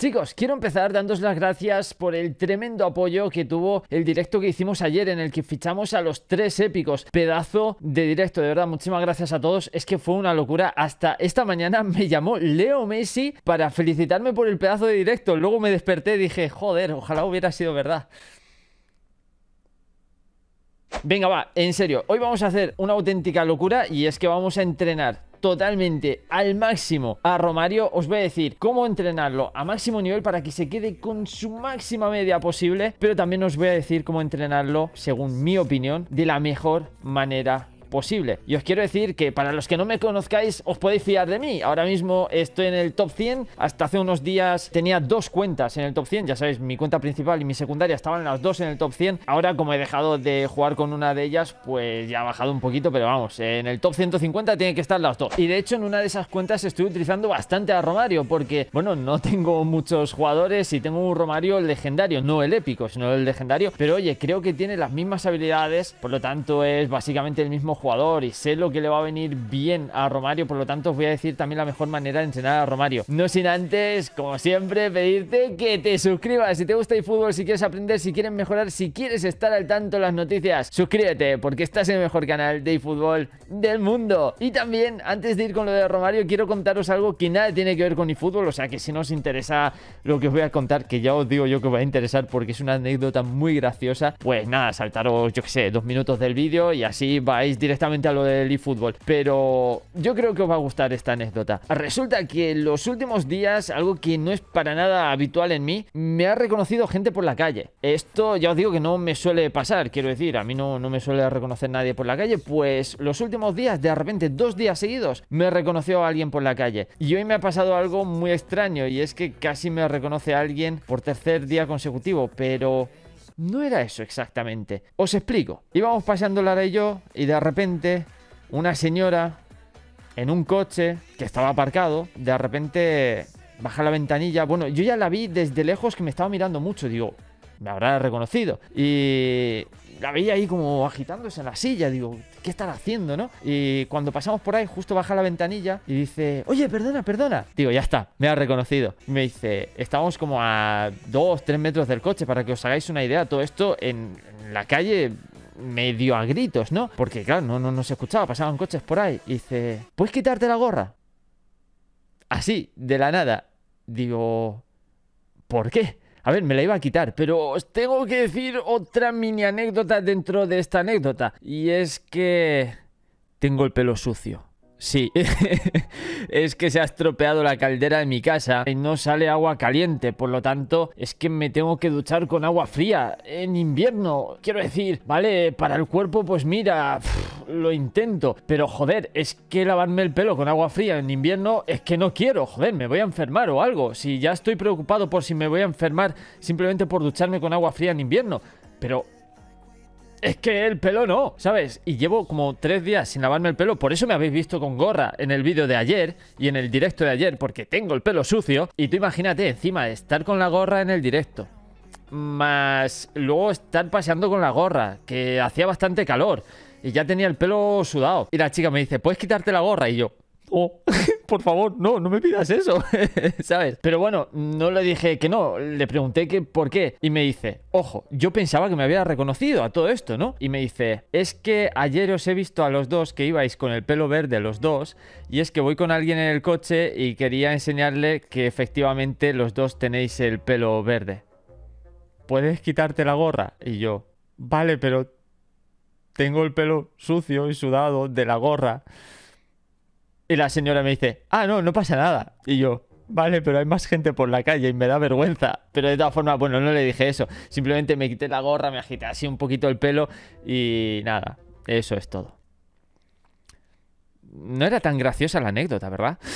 Chicos, quiero empezar dándos las gracias por el tremendo apoyo que tuvo el directo que hicimos ayer en el que fichamos a los tres épicos. Pedazo de directo, de verdad, muchísimas gracias a todos. Es que fue una locura. Hasta esta mañana me llamó Leo Messi para felicitarme por el pedazo de directo. Luego me desperté y dije, joder, ojalá hubiera sido verdad. Venga, va, en serio, hoy vamos a hacer una auténtica locura y es que vamos a entrenar totalmente al máximo a Romario, os voy a decir cómo entrenarlo a máximo nivel para que se quede con su máxima media posible, pero también os voy a decir cómo entrenarlo, según mi opinión, de la mejor manera posible. Y os quiero decir que para los que no me conozcáis, os podéis fiar de mí. Ahora mismo estoy en el top 100. Hasta hace unos días tenía dos cuentas en el top 100. Ya sabéis, mi cuenta principal y mi secundaria estaban las dos en el top 100. Ahora, como he dejado de jugar con una de ellas, pues ya ha bajado un poquito. Pero vamos, en el top 150 tienen que estar las dos. Y de hecho, en una de esas cuentas estoy utilizando bastante a Romario. Porque, bueno, no tengo muchos jugadores y tengo un Romario legendario. No el épico, sino el legendario. Pero oye, creo que tiene las mismas habilidades. Por lo tanto, es básicamente el mismo jugador y sé lo que le va a venir bien a Romario, por lo tanto os voy a decir también la mejor manera de entrenar a Romario. No sin antes, como siempre, pedirte que te suscribas. Si te gusta el fútbol, si quieres aprender, si quieres mejorar, si quieres estar al tanto de las noticias, suscríbete porque estás en el mejor canal de fútbol del mundo. Y también, antes de ir con lo de Romario, quiero contaros algo que nada tiene que ver con eFootball, fútbol, o sea que si no os interesa lo que os voy a contar, que ya os digo yo que os va a interesar porque es una anécdota muy graciosa, pues nada, saltaros, yo que sé, dos minutos del vídeo y así vais directamente directamente a lo del eFootball. Pero yo creo que os va a gustar esta anécdota. Resulta que en los últimos días, algo que no es para nada habitual en mí, me ha reconocido gente por la calle. Esto ya os digo que no me suele pasar, quiero decir, a mí no, no me suele reconocer nadie por la calle, pues los últimos días, de repente, dos días seguidos, me reconoció alguien por la calle. Y hoy me ha pasado algo muy extraño y es que casi me reconoce a alguien por tercer día consecutivo, pero no era eso exactamente. Os explico. Íbamos paseando Lara y yo y de repente una señora en un coche que estaba aparcado, de repente baja la ventanilla. Bueno, yo ya la vi desde lejos que me estaba mirando mucho. Digo, me habrá reconocido. Y la veía ahí como agitándose en la silla. Digo, ¿qué están haciendo, no? Y cuando pasamos por ahí, justo baja la ventanilla y dice, oye, perdona, perdona. Digo, ya está, me ha reconocido. Me dice, estábamos como a dos, tres metros del coche, para que os hagáis una idea. Todo esto en la calle medio a gritos, ¿no? Porque claro, no, nos se escuchaba, pasaban coches por ahí. Y dice, ¿puedes quitarte la gorra? Así, de la nada. Digo, ¿por qué? A ver, me la iba a quitar, pero os tengo que decir otra mini anécdota dentro de esta anécdota. Y es que tengo el pelo sucio. Sí, es que se ha estropeado la caldera de mi casa y no sale agua caliente, por lo tanto es que me tengo que duchar con agua fría en invierno. Quiero decir, vale, para el cuerpo pues mira, lo intento, pero joder, es que lavarme el pelo con agua fría en invierno es que no quiero, joder, me voy a enfermar o algo. Si ya estoy preocupado por si me voy a enfermar simplemente por ducharme con agua fría en invierno, pero es que el pelo no, ¿sabes? Y llevo como tres días sin lavarme el pelo, por eso me habéis visto con gorra en el vídeo de ayer y en el directo de ayer, porque tengo el pelo sucio. Y tú imagínate encima estar con la gorra en el directo, más luego estar paseando con la gorra, que hacía bastante calor y ya tenía el pelo sudado. Y la chica me dice, ¿puedes quitarte la gorra? Y yo, por favor, no, no me pidas eso, ¿sabes? Pero bueno, no le dije que no, le pregunté que por qué y me dice, ojo, yo pensaba que me había reconocido a todo esto, ¿no? Y me dice, es que ayer os he visto a los dos que ibais con el pelo verde, los dos, y es que voy con alguien en el coche y quería enseñarle que efectivamente los dos tenéis el pelo verde. ¿Puedes quitarte la gorra? Y yo, vale, pero tengo el pelo sucio y sudado de la gorra. Y la señora me dice, ah, no, no pasa nada. Y yo, vale, pero hay más gente por la calle y me da vergüenza. Pero de todas formas, bueno, no le dije eso. Simplemente me quité la gorra, me agité así un poquito el pelo y nada, eso es todo. No era tan graciosa la anécdota, ¿verdad?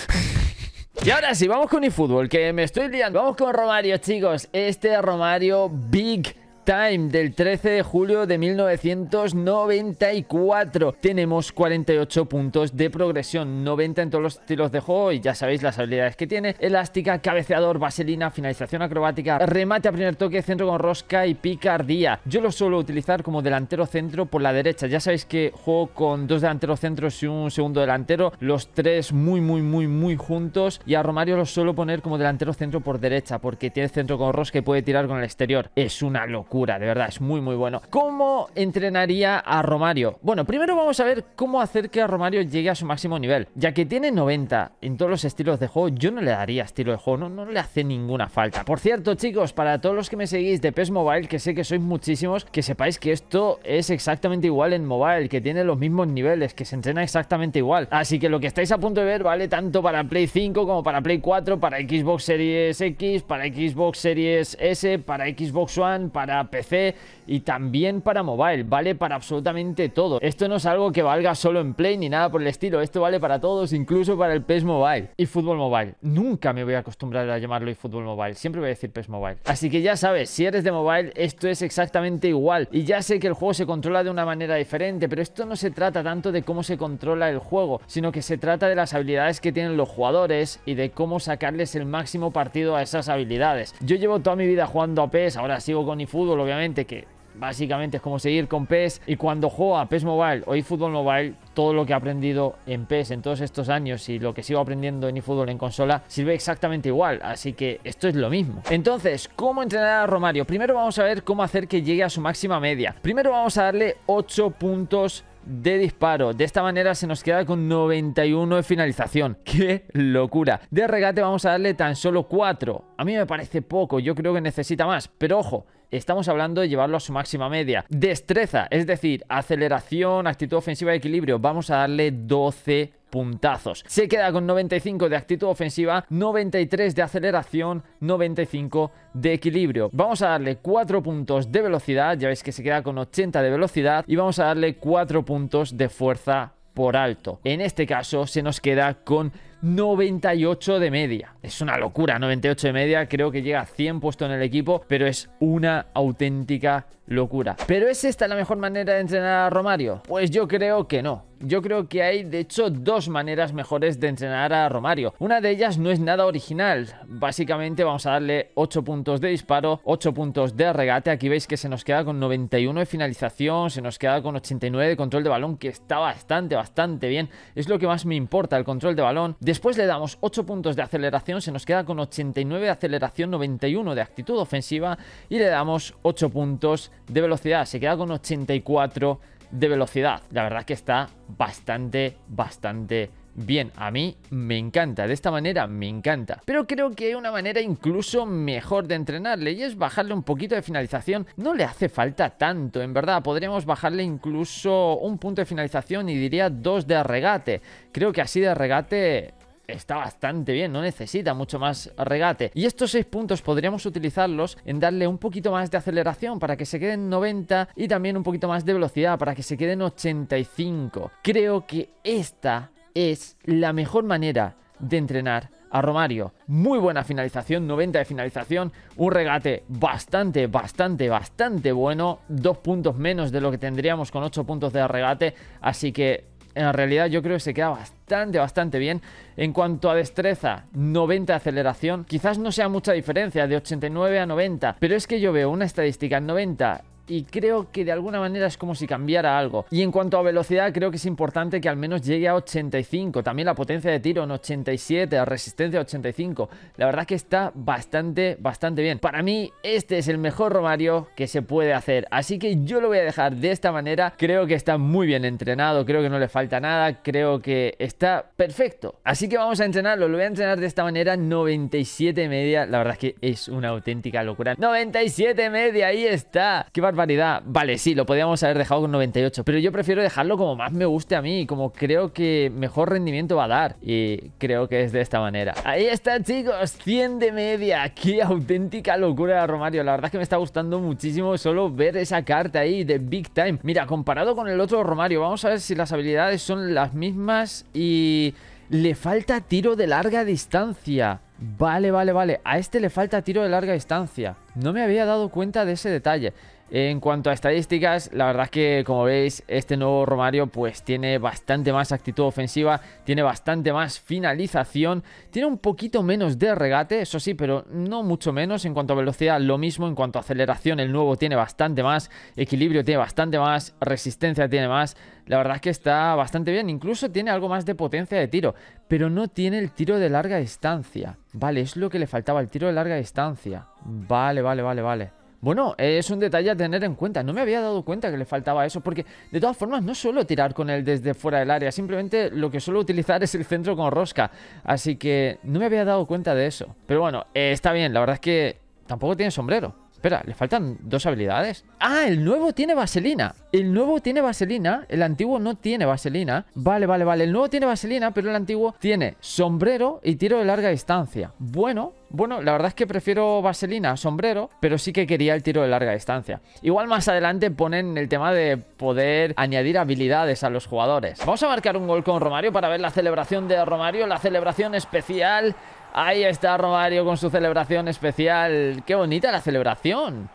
Y ahora sí, vamos con eFootball, que me estoy liando. Vamos con Romario, chicos. Este Romario Big Time del 13 de julio de 1994. Tenemos 48 puntos de progresión, 90 en todos los estilos de juego y ya sabéis las habilidades que tiene. Elástica, cabeceador, vaselina, finalización acrobática, remate a primer toque, centro con rosca y picardía. Yo lo suelo utilizar como delantero centro por la derecha. Ya sabéis que juego con dos delanteros centros y un segundo delantero, los tres muy, muy, muy, muy juntos. Y a Romario lo suelo poner como delantero centro por derecha porque tiene centro con rosca y puede tirar con el exterior. Es una locura cura, de verdad, es muy muy bueno. ¿Cómo entrenaría a Romario? Bueno, primero vamos a ver cómo hacer que a Romario llegue a su máximo nivel, ya que tiene 90 en todos los estilos de juego, yo no le daría estilo de juego, no, no le hace ninguna falta. Por cierto, chicos, para todos los que me seguís de PES Mobile, que sé que sois muchísimos, que sepáis que esto es exactamente igual en Mobile, que tiene los mismos niveles, que se entrena exactamente igual. Así que lo que estáis a punto de ver vale tanto para Play 5 como para Play 4, para Xbox Series X, para Xbox Series S, para Xbox One, para PC y también para mobile, vale para absolutamente todo. Esto no es algo que valga solo en Play ni nada por el estilo, esto vale para todos, incluso para el PES Mobile. Y fútbol mobile, nunca me voy a acostumbrar a llamarlo y fútbol mobile, siempre voy a decir PES Mobile. Así que ya sabes, si eres de mobile, esto es exactamente igual. Y ya sé que el juego se controla de una manera diferente, pero esto no se trata tanto de cómo se controla el juego, sino que se trata de las habilidades que tienen los jugadores y de cómo sacarles el máximo partido a esas habilidades. Yo llevo toda mi vida jugando a PES, ahora sigo con Fútbol obviamente, que básicamente es como seguir con PES. Y cuando juego a PES Mobile o eFootball Mobile, todo lo que he aprendido en PES en todos estos años y lo que sigo aprendiendo en eFootball en consola sirve exactamente igual. Así que esto es lo mismo. Entonces, ¿cómo entrenar a Romario? Primero vamos a ver cómo hacer que llegue a su máxima media. Primero vamos a darle 8 puntos de disparo. De esta manera se nos queda con 91 de finalización. ¡Qué locura! De regate vamos a darle tan solo 4. A mí me parece poco, yo creo que necesita más. Pero ojo, estamos hablando de llevarlo a su máxima media. Destreza, es decir, aceleración, actitud ofensiva y equilibrio. Vamos a darle 12 puntazos. Se queda con 95 de actitud ofensiva, 93 de aceleración, 95 de equilibrio. Vamos a darle 4 puntos de velocidad, ya veis que se queda con 80 de velocidad y vamos a darle 4 puntos de fuerza por alto. En este caso se nos queda con 98 de media. Es una locura, 98 de media, creo que llega a 100 puesto en el equipo, pero es una auténtica locura. ¿Pero es esta la mejor manera de entrenar a Romario? Pues yo creo que no. Yo creo que hay de hecho dos maneras mejores de entrenar a Romario. Una de ellas no es nada original. Básicamente vamos a darle 8 puntos de disparo, 8 puntos de regate. Aquí veis que se nos queda con 91 de finalización, se nos queda con 89 de control de balón, que está bastante, bastante bien. Es lo que más me importa, el control de balón. Después le damos 8 puntos de aceleración, se nos queda con 89 de aceleración, 91 de actitud ofensiva y le damos 8 puntos de de velocidad. Se queda con 84 de velocidad. La verdad que está bastante, bastante bien. A mí me encanta, de esta manera me encanta. Pero creo que hay una manera incluso mejor de entrenarle y es bajarle un poquito de finalización. No le hace falta tanto, en verdad. Podríamos bajarle incluso un punto de finalización y diría dos de regate. Creo que así de regate está bastante bien, no necesita mucho más regate. Y estos 6 puntos podríamos utilizarlos en darle un poquito más de aceleración para que se queden 90 y también un poquito más de velocidad para que se queden 85. Creo que esta es la mejor manera de entrenar a Romario. Muy buena finalización, 90 de finalización, un regate bastante, bastante, bastante bueno, dos puntos menos de lo que tendríamos con 8 puntos de regate, así que en realidad yo creo que se queda bastante, bastante bien. En cuanto a destreza, 90 aceleración, quizás no sea mucha diferencia, de 89 a 90, pero es que yo veo una estadística en 90 y creo que de alguna manera es como si cambiara algo. Y en cuanto a velocidad, creo que es importante que al menos llegue a 85. También la potencia de tiro en 87, la resistencia 85. La verdad que está bastante, bastante bien. Para mí, este es el mejor Romario que se puede hacer. Así que yo lo voy a dejar de esta manera. Creo que está muy bien entrenado, creo que no le falta nada, creo que está perfecto. Así que vamos a entrenarlo. Lo voy a entrenar de esta manera, 97 media. La verdad que es una auténtica locura. 97 media, ahí está. Qué Variedad, Vale, sí, lo podíamos haber dejado con 98, pero yo prefiero dejarlo como más me guste a mí, como creo que mejor rendimiento va a dar. Y creo que es de esta manera. Ahí está, chicos, 100 de media. Qué auténtica locura, de Romario. La verdad es que me está gustando muchísimo solo ver esa carta ahí de Big Time. Mira, comparado con el otro Romario, vamos a ver si las habilidades son las mismas y... Le falta tiro de larga distancia. Vale, vale, vale. A este le falta tiro de larga distancia. No me había dado cuenta de ese detalle. En cuanto a estadísticas, la verdad es que como veis, este nuevo Romario pues tiene bastante más actitud ofensiva, tiene bastante más finalización, tiene un poquito menos de regate, eso sí, pero no mucho menos. En cuanto a velocidad, lo mismo, en cuanto a aceleración, el nuevo tiene bastante más, equilibrio tiene bastante más, resistencia tiene más. La verdad es que está bastante bien, incluso tiene algo más de potencia de tiro, pero no tiene el tiro de larga distancia. Vale, es lo que le faltaba, el tiro de larga distancia. Vale, vale, vale, vale. Bueno, es un detalle a tener en cuenta. No me había dado cuenta que le faltaba eso, porque de todas formas no suelo tirar con él desde fuera del área, simplemente lo que suelo utilizar es el centro con rosca. Así que no me había dado cuenta de eso. Pero bueno, eh, está bien, la verdad es que tampoco tiene sombrero. Espera, le faltan dos habilidades. Ah, el nuevo tiene vaselina. El nuevo tiene vaselina. El antiguo no tiene vaselina. Vale, vale, vale. El nuevo tiene vaselina, pero el antiguo tiene sombrero y tiro de larga distancia. Bueno, bueno, la verdad es que prefiero vaselina a sombrero, pero sí que quería el tiro de larga distancia. Igual más adelante ponen el tema de poder añadir habilidades a los jugadores. Vamos a marcar un gol con Romario para ver la celebración de Romario, la celebración especial Ahí está Romario con su celebración especial. ¡Qué bonita la celebración!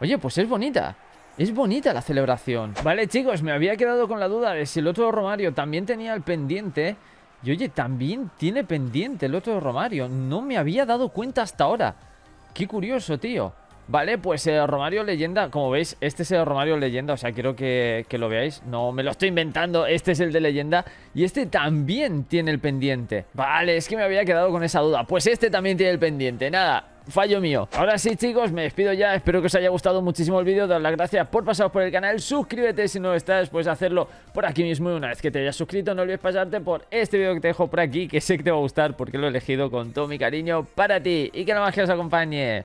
Oye, pues es bonita. Es bonita la celebración. Vale, chicos, me había quedado con la duda de si el otro Romario también tenía el pendiente. Y oye, también tiene pendiente el otro Romario. No me había dado cuenta hasta ahora. Qué curioso, tío. Vale, pues eh, Romario Leyenda, como veis, este es el Romario Leyenda, o sea, quiero que, lo veáis. No, me lo estoy inventando, este es el de Leyenda y este también tiene el pendiente. Vale, es que me había quedado con esa duda. Pues este también tiene el pendiente, nada. Fallo mío. Ahora sí, chicos, me despido ya. Espero que os haya gustado muchísimo el vídeo. Dar las gracias por pasaros por el canal. Suscríbete si no estás, puedes hacerlo por aquí mismo. Y una vez que te hayas suscrito, no olvides pasarte por este vídeo que te dejo por aquí, que sé que te va a gustar porque lo he elegido con todo mi cariño para ti. Y que nada más que os acompañe.